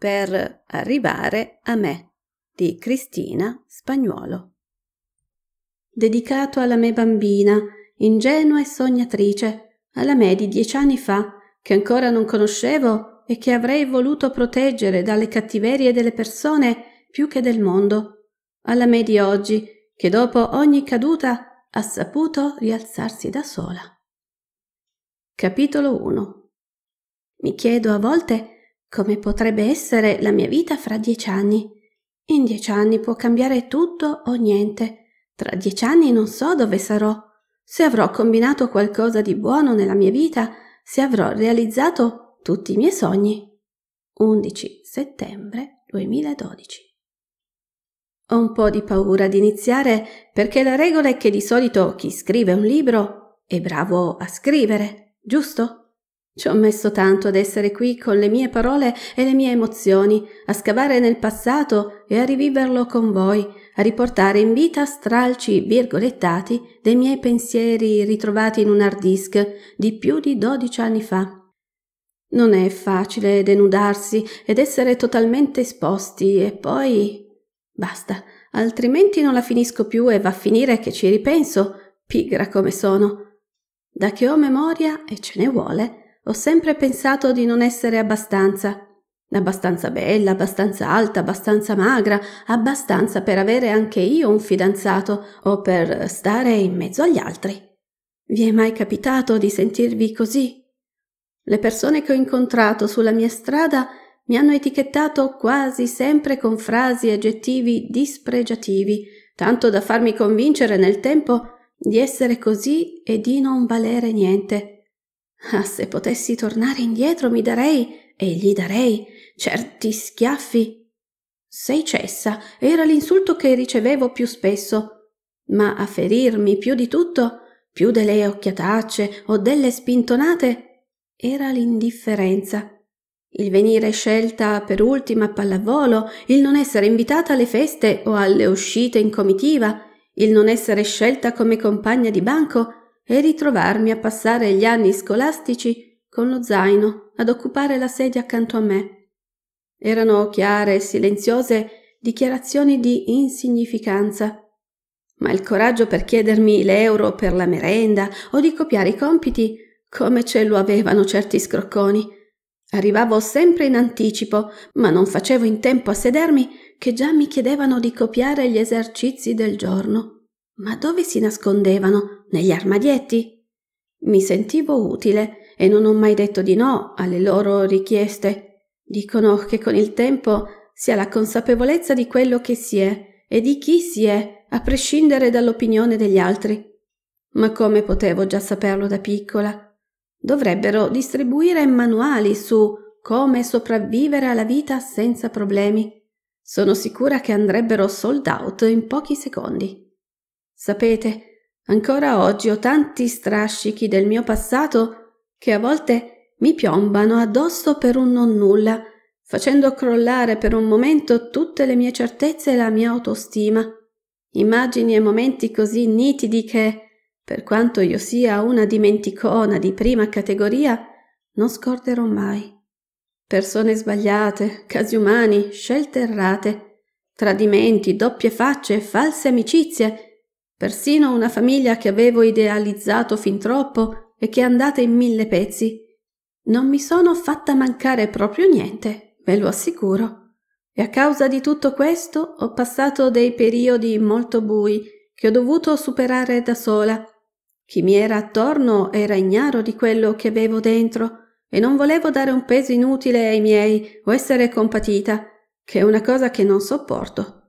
per arrivare a me di Cristina Spagnuolo. Dedicato alla me bambina, ingenua e sognatrice, alla me di dieci anni fa, che ancora non conoscevo e che avrei voluto proteggere dalle cattiverie delle persone più che del mondo, alla me di oggi, che dopo ogni caduta ha saputo rialzarsi da sola. Capitolo 1 Mi chiedo a volte come potrebbe essere la mia vita fra dieci anni? In dieci anni può cambiare tutto o niente. Tra dieci anni non so dove sarò. Se avrò combinato qualcosa di buono nella mia vita, se avrò realizzato tutti i miei sogni. 11 settembre 2012 ho un po' di paura di iniziare perché la regola è che di solito chi scrive un libro è bravo a scrivere, giusto? Ci ho messo tanto ad essere qui con le mie parole e le mie emozioni, a scavare nel passato e a riviverlo con voi, a riportare in vita stralci virgolettati dei miei pensieri ritrovati in un hard disk di più di 12 anni fa. Non è facile denudarsi ed essere totalmente esposti e poi basta, altrimenti non la finisco più e va a finire che ci ripenso, pigra come sono. Da che ho memoria, e ce ne vuole, ho sempre pensato di non essere abbastanza. Abbastanza bella, abbastanza alta, abbastanza magra, abbastanza per avere anche io un fidanzato o per stare in mezzo agli altri. Vi è mai capitato di sentirvi così? Le persone che ho incontrato sulla mia strada mi hanno etichettato quasi sempre con frasi e aggettivi dispregiativi, tanto da farmi convincere nel tempo di essere così e di non valere niente Ah, se potessi tornare indietro mi darei, e gli darei, certi schiaffi. Sei cessa era l'insulto che ricevevo più spesso, ma a ferirmi più di tutto, più delle occhiatacce o delle spintonate, era l'indifferenza. Il venire scelta per ultima a pallavolo, il non essere invitata alle feste o alle uscite in comitiva, il non essere scelta come compagna di banco, e ritrovarmi a passare gli anni scolastici con lo zaino ad occupare la sedia accanto a me. Erano chiare e silenziose dichiarazioni di insignificanza, ma il coraggio per chiedermi l'euro per la merenda o di copiare i compiti come ce lo avevano certi scrocconi. Arrivavo sempre in anticipo, ma non facevo in tempo a sedermi che già mi chiedevano di copiare gli esercizi del giorno. Ma dove si nascondevano? Negli armadietti? Mi sentivo utile e non ho mai detto di no alle loro richieste. Dicono che con il tempo si ha la consapevolezza di quello che si è e di chi si è, a prescindere dall'opinione degli altri. Ma come potevo già saperlo da piccola? Dovrebbero distribuire manuali su come sopravvivere alla vita senza problemi. Sono sicura che andrebbero sold out in pochi secondi. Sapete, ancora oggi ho tanti strascichi del mio passato che a volte mi piombano addosso per un non nulla, facendo crollare per un momento tutte le mie certezze e la mia autostima. Immagini e momenti così nitidi che, per quanto io sia una dimenticona di prima categoria, non scorderò mai. Persone sbagliate, casi umani, scelte errate, tradimenti, doppie facce, false amicizie, persino una famiglia che avevo idealizzato fin troppo e che è andata in mille pezzi. Non mi sono fatta mancare proprio niente, ve lo assicuro. E a causa di tutto questo ho passato dei periodi molto bui che ho dovuto superare da sola. Chi mi era attorno era ignaro di quello che avevo dentro e non volevo dare un peso inutile ai miei o essere compatita, che è una cosa che non sopporto.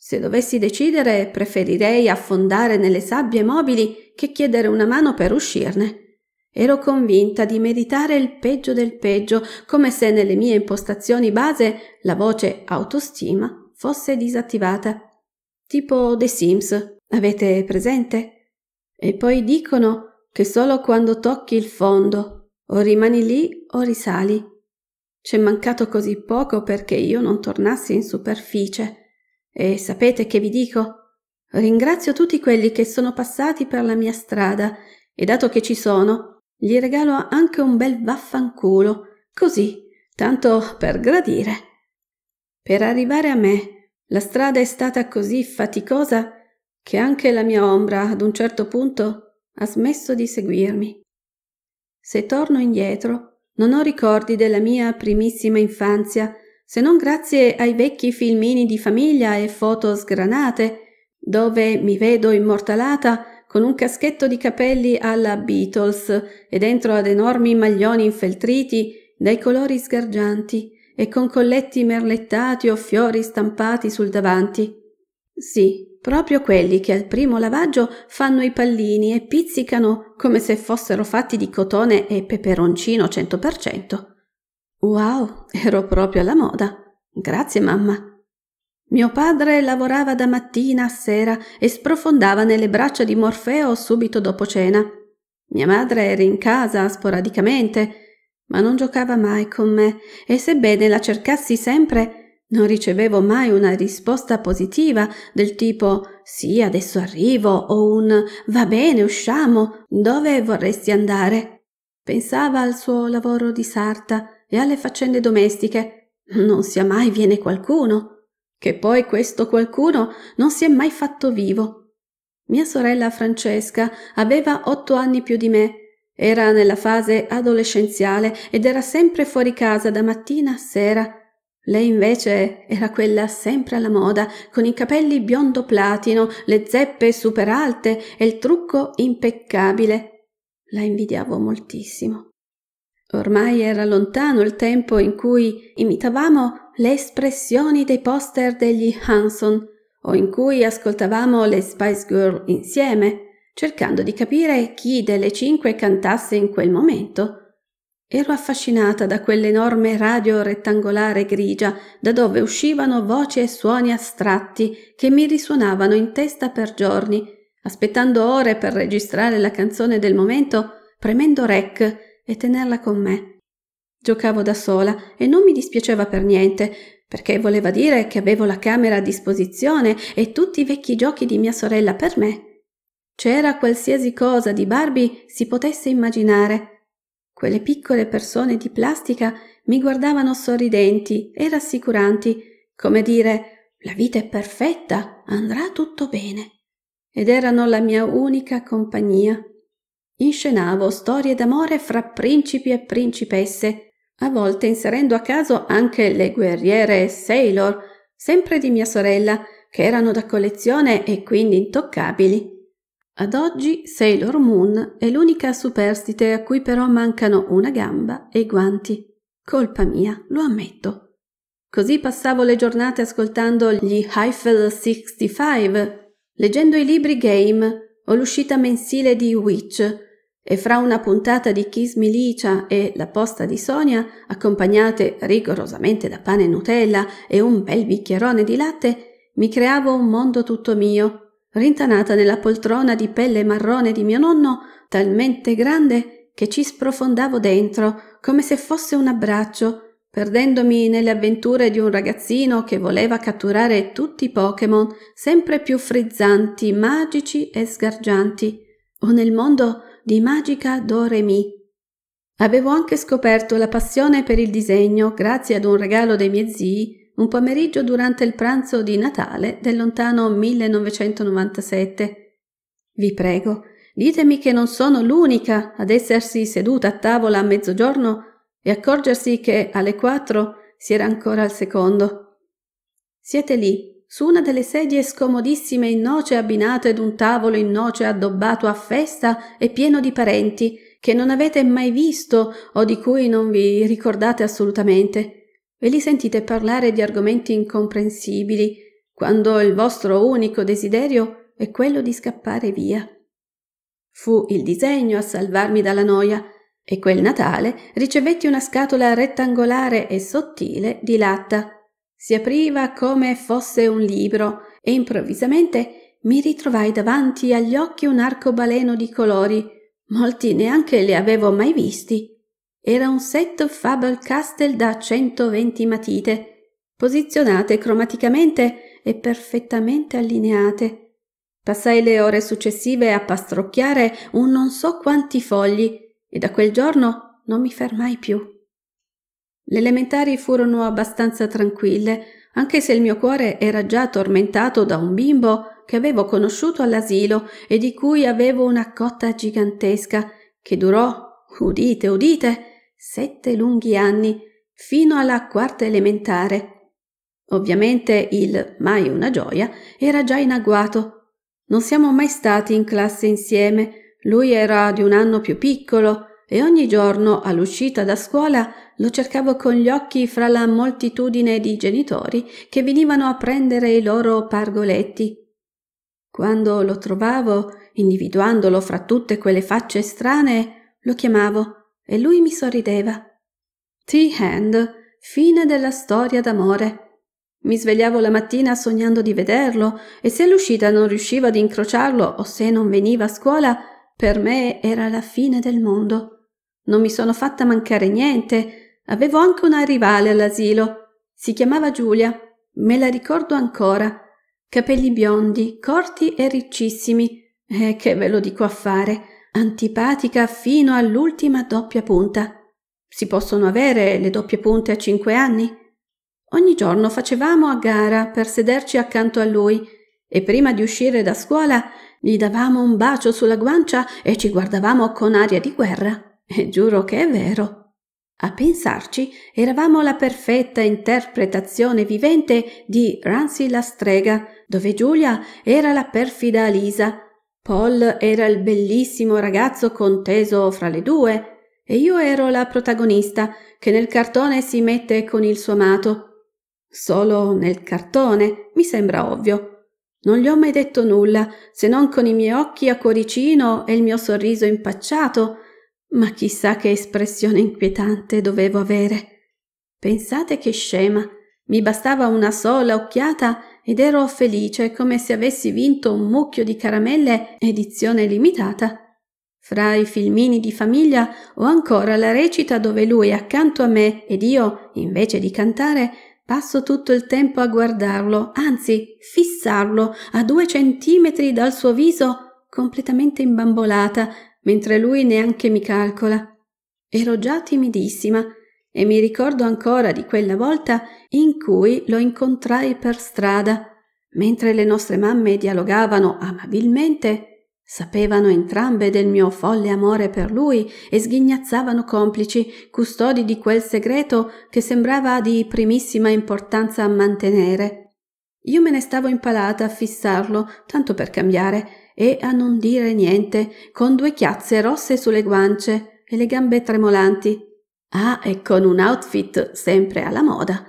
Se dovessi decidere, preferirei affondare nelle sabbie mobili che chiedere una mano per uscirne. Ero convinta di meditare il peggio del peggio, come se nelle mie impostazioni base la voce autostima fosse disattivata. Tipo The Sims, avete presente? E poi dicono che solo quando tocchi il fondo, o rimani lì o risali. C'è mancato così poco perché io non tornassi in superficie. E sapete che vi dico? Ringrazio tutti quelli che sono passati per la mia strada e dato che ci sono, gli regalo anche un bel vaffanculo, così, tanto per gradire. Per arrivare a me, la strada è stata così faticosa che anche la mia ombra ad un certo punto ha smesso di seguirmi. Se torno indietro, non ho ricordi della mia primissima infanzia se non grazie ai vecchi filmini di famiglia e foto sgranate, dove mi vedo immortalata con un caschetto di capelli alla Beatles e dentro ad enormi maglioni infeltriti dai colori sgargianti e con colletti merlettati o fiori stampati sul davanti. Sì, proprio quelli che al primo lavaggio fanno i pallini e pizzicano come se fossero fatti di cotone e peperoncino 100%. Wow, ero proprio alla moda. Grazie, mamma. Mio padre lavorava da mattina a sera e sprofondava nelle braccia di Morfeo subito dopo cena. Mia madre era in casa sporadicamente, ma non giocava mai con me e sebbene la cercassi sempre, non ricevevo mai una risposta positiva del tipo sì, adesso arrivo o un va bene, usciamo, dove vorresti andare? Pensava al suo lavoro di sarta e alle faccende domestiche, non sia mai viene qualcuno, che poi questo qualcuno non si è mai fatto vivo. Mia sorella Francesca aveva otto anni più di me, era nella fase adolescenziale ed era sempre fuori casa da mattina a sera. Lei invece era quella sempre alla moda, con i capelli biondo platino, le zeppe superalte e il trucco impeccabile. La invidiavo moltissimo. Ormai era lontano il tempo in cui imitavamo le espressioni dei poster degli Hanson o in cui ascoltavamo le Spice Girl insieme, cercando di capire chi delle cinque cantasse in quel momento. Ero affascinata da quell'enorme radio rettangolare grigia, da dove uscivano voci e suoni astratti che mi risuonavano in testa per giorni, aspettando ore per registrare la canzone del momento, premendo rec e tenerla con me. Giocavo da sola e non mi dispiaceva per niente, perché voleva dire che avevo la camera a disposizione e tutti i vecchi giochi di mia sorella per me. C'era qualsiasi cosa di Barbie si potesse immaginare. Quelle piccole persone di plastica mi guardavano sorridenti e rassicuranti, come dire la vita è perfetta, andrà tutto bene. Ed erano la mia unica compagnia. Inscenavo storie d'amore fra principi e principesse, a volte inserendo a caso anche le guerriere Sailor, sempre di mia sorella, che erano da collezione e quindi intoccabili. Ad oggi Sailor Moon è l'unica superstite a cui però mancano una gamba e i guanti. Colpa mia, lo ammetto. Così passavo le giornate ascoltando gli Eiffel 65, leggendo i libri game o l'uscita mensile di Witch, e fra una puntata di Kiss Milicia e la posta di Sonia, accompagnate rigorosamente da pane e Nutella e un bel bicchierone di latte, mi creavo un mondo tutto mio, rintanata nella poltrona di pelle marrone di mio nonno, talmente grande che ci sprofondavo dentro, come se fosse un abbraccio, perdendomi nelle avventure di un ragazzino che voleva catturare tutti i Pokémon, sempre più frizzanti, magici e sgargianti, o nel mondo di magica Doremi. Avevo anche scoperto la passione per il disegno grazie ad un regalo dei miei zii un pomeriggio durante il pranzo di Natale del lontano 1997. Vi prego, ditemi che non sono l'unica ad essersi seduta a tavola a mezzogiorno e accorgersi che alle quattro si era ancora al secondo. Siete lì, su una delle sedie scomodissime in noce abbinate ad un tavolo in noce addobbato a festa e pieno di parenti che non avete mai visto o di cui non vi ricordate assolutamente. Ve li sentite parlare di argomenti incomprensibili, quando il vostro unico desiderio è quello di scappare via. Fu il disegno a salvarmi dalla noia, e quel Natale ricevetti una scatola rettangolare e sottile di latta si apriva come fosse un libro e improvvisamente mi ritrovai davanti agli occhi un arcobaleno di colori. Molti neanche li avevo mai visti. Era un set Fable Castell da 120 matite, posizionate cromaticamente e perfettamente allineate. Passai le ore successive a pastrocchiare un non so quanti fogli e da quel giorno non mi fermai più. Le elementari furono abbastanza tranquille, anche se il mio cuore era già tormentato da un bimbo che avevo conosciuto all'asilo e di cui avevo una cotta gigantesca, che durò, udite, udite, sette lunghi anni, fino alla quarta elementare. Ovviamente il mai una gioia era già in agguato. Non siamo mai stati in classe insieme. Lui era di un anno più piccolo e ogni giorno all'uscita da scuola lo cercavo con gli occhi fra la moltitudine di genitori che venivano a prendere i loro pargoletti. Quando lo trovavo, individuandolo fra tutte quelle facce strane, lo chiamavo e lui mi sorrideva. T-Hand, fine della storia d'amore. Mi svegliavo la mattina sognando di vederlo e se all'uscita non riuscivo ad incrociarlo o se non veniva a scuola, per me era la fine del mondo. Non mi sono fatta mancare niente. Avevo anche una rivale all'asilo. Si chiamava Giulia. Me la ricordo ancora. Capelli biondi, corti e riccissimi. E eh, che ve lo dico a fare. Antipatica fino all'ultima doppia punta. Si possono avere le doppie punte a cinque anni? Ogni giorno facevamo a gara per sederci accanto a lui e prima di uscire da scuola gli davamo un bacio sulla guancia e ci guardavamo con aria di guerra. E giuro che è vero. A pensarci, eravamo la perfetta interpretazione vivente di Ranzi la strega, dove Giulia era la perfida Alisa, Paul era il bellissimo ragazzo conteso fra le due, e io ero la protagonista che nel cartone si mette con il suo amato. Solo nel cartone, mi sembra ovvio. Non gli ho mai detto nulla, se non con i miei occhi a cuoricino e il mio sorriso impacciato, ma chissà che espressione inquietante dovevo avere. Pensate che scema. Mi bastava una sola occhiata ed ero felice come se avessi vinto un mucchio di caramelle edizione limitata. Fra i filmini di famiglia ho ancora la recita dove lui è accanto a me ed io, invece di cantare, passo tutto il tempo a guardarlo, anzi fissarlo, a due centimetri dal suo viso, completamente imbambolata mentre lui neanche mi calcola. Ero già timidissima e mi ricordo ancora di quella volta in cui lo incontrai per strada. Mentre le nostre mamme dialogavano amabilmente, sapevano entrambe del mio folle amore per lui e sghignazzavano complici, custodi di quel segreto che sembrava di primissima importanza mantenere. Io me ne stavo impalata a fissarlo, tanto per cambiare, e a non dire niente, con due chiazze rosse sulle guance e le gambe tremolanti. Ah, e con un outfit sempre alla moda.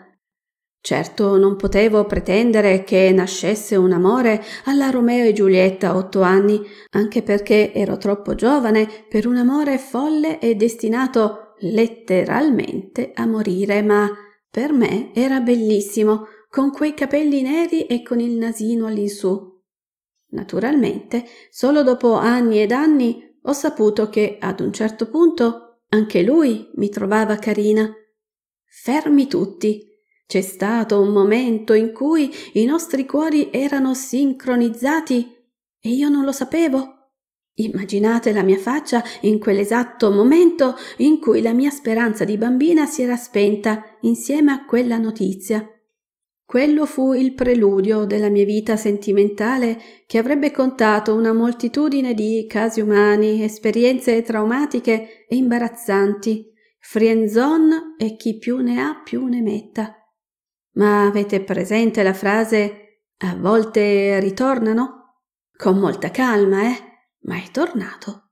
Certo, non potevo pretendere che nascesse un amore alla Romeo e Giulietta a otto anni, anche perché ero troppo giovane per un amore folle e destinato letteralmente a morire, ma per me era bellissimo con quei capelli neri e con il nasino all'insù. Naturalmente, solo dopo anni ed anni ho saputo che ad un certo punto anche lui mi trovava carina. Fermi tutti. C'è stato un momento in cui i nostri cuori erano sincronizzati e io non lo sapevo. Immaginate la mia faccia in quell'esatto momento in cui la mia speranza di bambina si era spenta insieme a quella notizia. Quello fu il preludio della mia vita sentimentale che avrebbe contato una moltitudine di casi umani, esperienze traumatiche e imbarazzanti, frienzon e chi più ne ha più ne metta. Ma avete presente la frase a volte ritornano? Con molta calma, eh? Ma è tornato.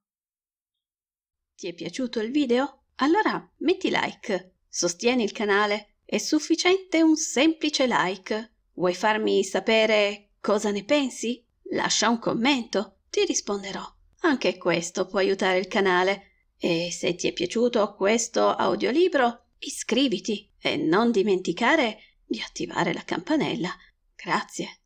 Ti è piaciuto il video? Allora metti like, sostieni il canale è sufficiente un semplice like. Vuoi farmi sapere cosa ne pensi? Lascia un commento, ti risponderò. Anche questo può aiutare il canale. E se ti è piaciuto questo audiolibro, iscriviti e non dimenticare di attivare la campanella. Grazie.